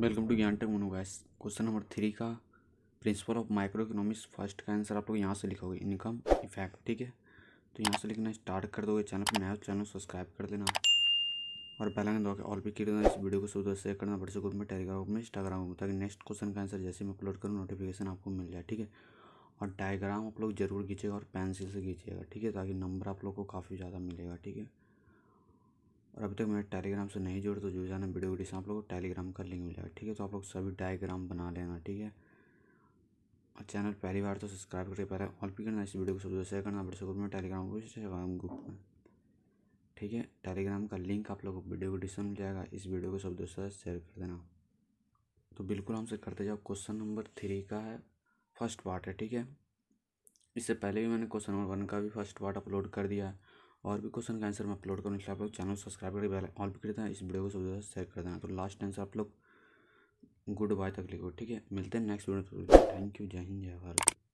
welcome to Gyan tech Monu guess question number three का principle of micro economics first का answer आप लोग यहाँ से लिखोगे इनकम इफेक्ट ठीक है तो यहाँ से लिखना स्टार्ट कर दोगे चैनल पर नया चैनल सब्सक्राइब कर देना और पहला ने दोगे ऑल भी कर देना इस वीडियो को सुबह शेयर करना बड़े से ग्रुप में टेलीग्राम में इंस्टाग्राम में ताकि नेक्स्ट क्वेश्चन का आंसर जैसे मैं अपलोड करूँ नोटिफिकेशन आपको मिल जाए ठीक है और डायग्राम आप लोग जरूर खींचेगा और पेंसिल से खींचेगा ठीक है ताकि नंबर आप लोग को काफ़ी ज़्यादा मिलेगा ठीक है और अभी तक मैंने टेलीग्राम से नहीं जुड़े तो जुड़ जाना वीडियो वीडियो से आप लोग को टेलीग्राम का लिंक मिलेगा ठीक है तो आप लोग सभी डायग्राम बना लेना ठीक है और चैनल पहली बार तो सब्सक्राइब करके पहले और भी करना इस वीडियो को सबसे शेयर करना बड़े ग्रुप में टेलीग्राम को ग्रुप में ठीक है टेलीग्राम का लिंक आप लोग को वीडियो को डिस्कन मिल जाएगा इस वीडियो को सब दोस्तों से शेयर कर देना तो बिल्कुल हमसे करते जाओ क्वेश्चन नंबर थ्री का है फर्स्ट पार्ट है ठीक है इससे पहले भी मैंने क्वेश्चन नंबर वन का भी फर्स्ट पार्ट अपलोड कर दिया है और भी क्वेश्चन का आंसर मैं अपलोड करूँ इसलिए आप लोग चैनल सब्सक्राइब करके ऑल भी कर देना इस वीडियो को सबसे शेयर कर देना तो लास्ट आंसर आप लोग गुड बाय तक लिखो ठीक है मिलते हैं नेक्स्ट वीडियो थैंक यू जय हिंद जय भारत